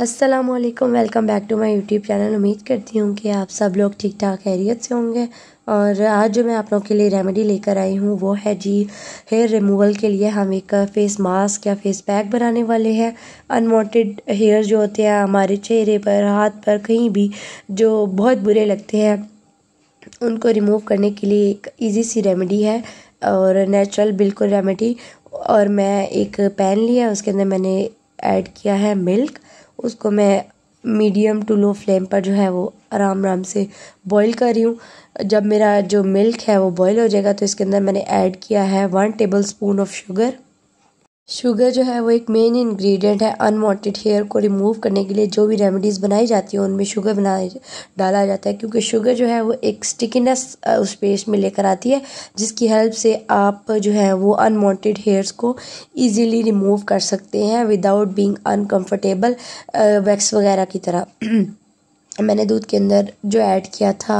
अस्सलाम वालेकुम welcome back to my YouTube channel उम्मीद करती हूँ कि आप सब लोग ठीक ठाक खैरियत से होंगे और आज जो मैं आप लोगों के लिए रेमेडी लेकर आई हूँ वो है जी हेयर रिमूवल के लिए हम एक फेस मास्क या फेस पैक बनाने वाले हैं अनवांटेड हेयर जो होते हैं हमारे चेहरे पर हाथ पर कहीं भी जो बहुत बुरे लगते हैं उनको रिमूव करने के लिए एक ईजी सी रेमेडी है और नेचुरल बिल्कुल रेमेडी और मैं एक पैन लिया उसके अंदर मैंने ऐड किया है मिल्क उसको मैं मीडियम टू लो फ्लेम पर जो है वो आराम आराम से बॉईल कर रही हूँ जब मेरा जो मिल्क है वो बॉईल हो जाएगा तो इसके अंदर मैंने ऐड किया है one table spoon of sugar sugar जो है वो एक मेन इंग्रेडिएंट है अनवांटेड हेयर को रिमूव करने के लिए जो भी रेमेडीज़ बनाई जाती हैं उनमें शुगर बना डाला जाता है क्योंकि शुगर जो है वो एक स्टिकीनेस उस पेस्ट में लेकर आती है जिसकी हेल्प से आप जो है वो अनवांटेड हेयर्स को इजीली रिमूव कर सकते हैं विदाउट बीइंग अनकंफर्टेबल वैक्स वगैरह की तरह मैंने दूध के अंदर जो ऐड किया था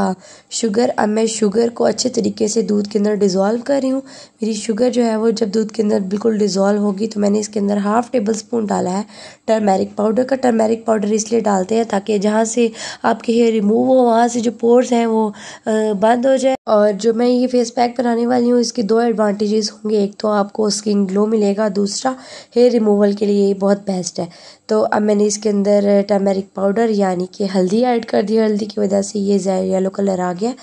शुगर अब मैं शुगर को अच्छे तरीके से दूध के अंदर डिज़ोल्व कर रही हूँ मेरी शुगर जो है वो जब दूध के अंदर बिल्कुल डिज़ोल्व होगी तो मैंने इसके अंदर हाफ़ टेबल स्पून डाला है टर्मेरिक पाउडर का टर्मेरिक पाउडर इसलिए डालते हैं ताकि जहाँ से आपके हेयर रिमूव हो वहाँ से जो पोर्स हैं वो बंद हो जाए और जो मैं ये फेस पैक बनाने वाली हूँ इसके दो एडवांटेजेस होंगे एक तो आपको स्किन ग्लो मिलेगा दूसरा हेयर रिमूवल के लिए ये बहुत बेस्ट है तो अब मैंने इसके अंदर टर्मेरिक पाउडर यानी कि हल्दी ऐड कर दी हल्दी की वजह से ये येलो कलर आ गया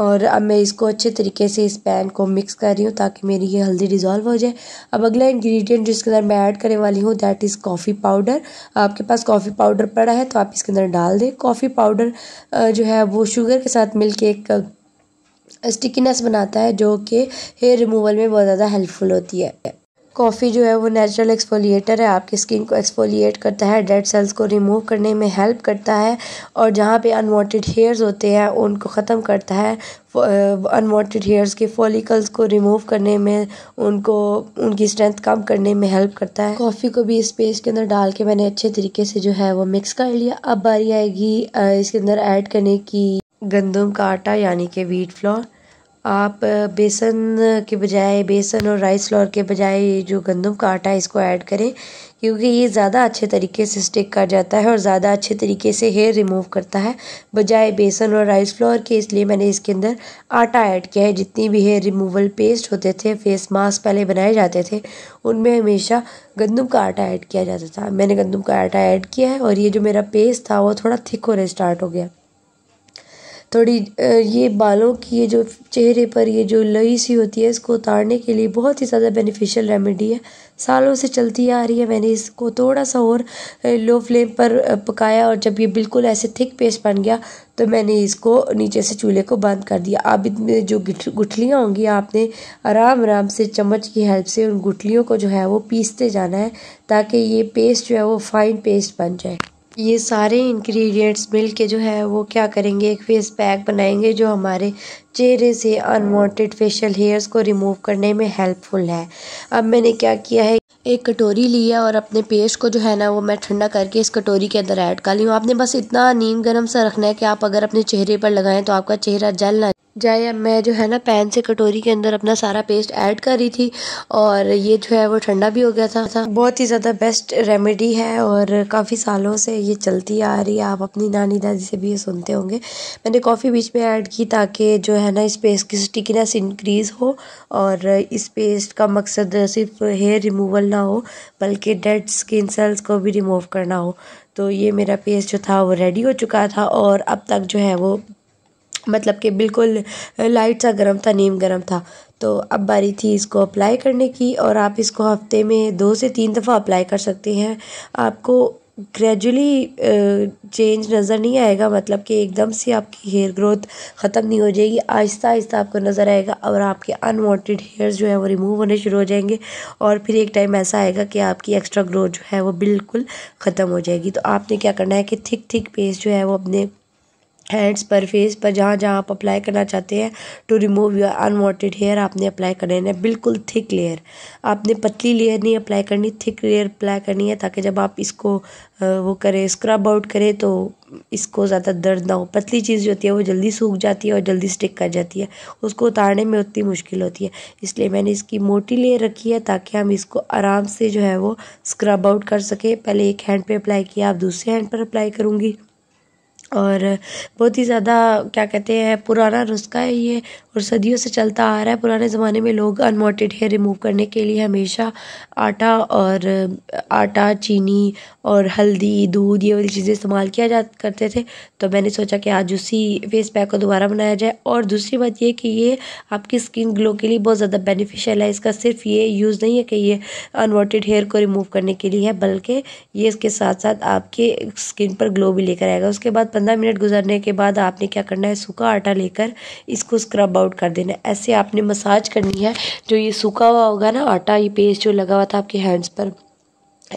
और अब मैं इसको अच्छे तरीके से इस पैन को मिक्स कर रही हूँ ताकि मेरी ये हल्दी डिजॉल्व हो जाए अब अगला इंग्रेडिएंट जिसके अंदर मैं ऐड करने वाली हूँ दैट इज़ कॉफ़ी पाउडर आपके पास कॉफ़ी पाउडर पड़ा है तो आप इसके अंदर डाल दें कॉफ़ी पाउडर जो है वो शुगर के साथ मिल एक स्टिकीनेस बनाता है जो कि हेयर रिमूवल में बहुत ज़्यादा हेल्पफुल होती है कॉफ़ी जो है वो नेचुरल एक्सफोलिएटर है आपकी स्किन को एक्सफोलिएट करता है डेड सेल्स को रिमूव करने में हेल्प करता है और जहाँ पे अनवांटेड हेयर्स होते हैं उनको ख़त्म करता है अनवांटेड हेयर्स के फॉलिकल्स को रिमूव करने में उनको उनकी स्ट्रेंथ कम करने में हेल्प करता है कॉफ़ी को भी इस पेस्ट के अंदर डाल के मैंने अच्छे तरीके से जो है वो मिक्स कर लिया अब बारी आएगी इसके अंदर ऐड करने की गंदम का आटा यानी कि व्हीट फ्लोर आप बेसन के बजाय बेसन और राइस फ्लोर के बजाय जो गंदम का आटा है इसको ऐड करें क्योंकि ये ज़्यादा अच्छे तरीके से स्टिक कर जाता है और ज़्यादा अच्छे तरीके से हेयर रिमूव करता है बजाय बेसन और राइस फ्लोर के इसलिए मैंने इसके अंदर आटा ऐड किया है जितनी भी हेयर रिमूवल पेस्ट होते थे फेस मास्क पहले बनाए जाते थे उनमें हमेशा गंदम का आटा ऐड किया जाता था मैंने गंदम का आटा ऐड किया है और ये जो मेरा पेस्ट था वो थोड़ा थिक होना स्टार्ट हो गया थोड़ी ये बालों की ये जो चेहरे पर ये जो लई सी होती है इसको उतारने के लिए बहुत ही ज़्यादा बेनिफिशियल रेमेडी है सालों से चलती आ रही है मैंने इसको थोड़ा सा और लो फ्लेम पर पकाया और जब ये बिल्कुल ऐसे थिक पेस्ट बन गया तो मैंने इसको नीचे से चूल्हे को बंद कर दिया अब इतने जो गुठलियाँ होंगी आपने आराम आराम से चम्मच की हेल्प से उन गुठलियों को जो है वो पीसते जाना है ताकि ये पेस्ट जो है वो फाइन पेस्ट बन जाए ये सारे इंग्रेडिएंट्स मिलके जो है वो क्या करेंगे एक फेस पैक बनाएंगे जो हमारे चेहरे से अनवांटेड फेशियल हेयर्स को रिमूव करने में हेल्पफुल है अब मैंने क्या किया है एक कटोरी लिया और अपने पेस्ट को जो है ना वो मैं ठंडा करके इस कटोरी के अंदर ऐड कर ली हूँ आपने बस इतना नीम गर्म सा रखना है कि आप अगर अपने चेहरे पर लगाएं तो आपका चेहरा जल ना जाए मैं जो है ना पैन से कटोरी के अंदर अपना सारा पेस्ट ऐड कर रही थी और ये जो है वो ठंडा भी हो गया था, था। बहुत ही ज़्यादा बेस्ट रेमेडी है और काफ़ी सालों से ये चलती आ रही है आप अपनी नानी दादी से भी ये सुनते होंगे मैंने कॉफ़ी बीच में ऐड की ताकि जो है ना इस पेस्ट की स्टिकनेस इंक्रीज़ हो और इस पेस्ट का मकसद सिर्फ हेयर रिमूवल ना हो बल्कि डेड स्किन सेल्स को भी रिमूव करना हो तो ये मेरा पेस्ट जो था वो रेडी हो चुका था और अब तक जो है वो मतलब कि बिल्कुल लाइट सा गर्म था नीम गर्म था तो अब बारी थी इसको अप्लाई करने की और आप इसको हफ्ते में दो से तीन दफ़ा अप्लाई कर सकते हैं आपको ग्रेजुअली चेंज नज़र नहीं आएगा मतलब कि एकदम से आपकी हेयर ग्रोथ ख़त्म नहीं हो जाएगी आहिस्ता आहिस्ता आपको नज़र आएगा और आपके अनवांटेड हेयर्स जो है वो रिमूव होने शुरू हो जाएंगे और फिर एक टाइम ऐसा आएगा कि आपकी एक्स्ट्रा ग्रोथ जो है वो बिल्कुल ख़त्म हो जाएगी तो आपने क्या करना है कि थिक थिक पेस्ट जो है वो अपने हैंड्स पर फेस पर जहाँ जहाँ आप अप्लाई करना चाहते हैं to remove your unwanted hair आपने अप्लाई करने है बिल्कुल थिक लेयर आपने पतली लेयर नहीं अप्लाई करनी थिक लेयर अप्लाई करनी है ताकि जब आप इसको वो करें स्क्रब आउट करें तो इसको ज़्यादा दर्द ना हो पतली चीज़ जो होती है वो जल्दी सूख जाती है और जल्दी स्टिक कर जाती है उसको उतारने में उतनी मुश्किल होती है इसलिए मैंने इसकी मोटी लेयर रखी है ताकि हम इसको आराम से जो है वो स्क्रब आउट कर सकें पहले एक हैंड पर अप्लाई किया आप दूसरे हैंड पर अप्लाई करूँगी और बहुत ही ज़्यादा क्या कहते हैं पुराना नुस्खा है ये और सदियों से चलता आ रहा है पुराने ज़माने में लोग अनवांटेड हेयर रिमूव करने के लिए हमेशा आटा और आटा चीनी और हल्दी दूध ये वाली चीज़ें इस्तेमाल किया जा करते थे तो मैंने सोचा कि आज उसी फेस पैक को दोबारा बनाया जाए और दूसरी बात यह कि ये आपकी स्किन ग्लो के लिए बहुत ज़्यादा बेनिफिशियल है इसका सिर्फ ये यूज़ नहीं है कि ये अनवांटेड हेयर को रिमूव करने के लिए है बल्कि ये इसके साथ साथ आपके स्किन पर ग्लो भी लेकर आएगा उसके बाद पंद्रह मिनट गुजरने के बाद आपने क्या करना है सूखा आटा लेकर इसको स्क्रब आउट कर देना ऐसे आपने मसाज करनी है जो ये सूखा हुआ होगा ना आटा ये पेस्ट जो लगा हुआ था आपके हैंड्स पर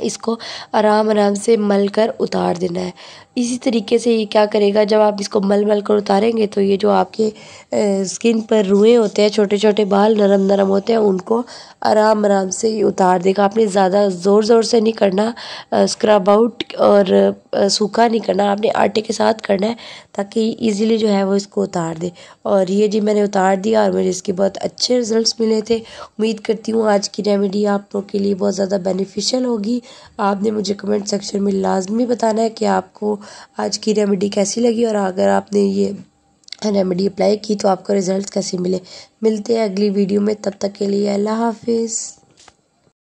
इसको आराम आराम से मल कर उतार देना है इसी तरीके से ये क्या करेगा जब आप इसको मल मल कर उतारेंगे तो ये जो आपके स्किन पर रुएँ होते हैं छोटे छोटे बाल नरम नरम होते हैं उनको आराम आराम से ये उतार देगा आपने ज़्यादा ज़ोर ज़ोर से नहीं करना स्क्रब आउट और सूखा नहीं करना आपने आटे के साथ करना है ताकि ईज़िली जो है वो इसको उतार दे और ये जी मैंने उतार दिया और मुझे इसके बहुत अच्छे रिज़ल्ट मिले थे उम्मीद करती हूँ आज की रेमेडी आप लोग के लिए बहुत ज़्यादा बेनिफिशियल होगी आपने मुझे कमेंट सेक्शन में लाजमी बताना है कि आपको आज की रेमेडी कैसी लगी और अगर आपने ये रेमेडी अप्लाई की तो आपको रिज़ल्ट कैसे मिले मिलते हैं अगली वीडियो में तब तक के लिए अल्लाह हाफिज़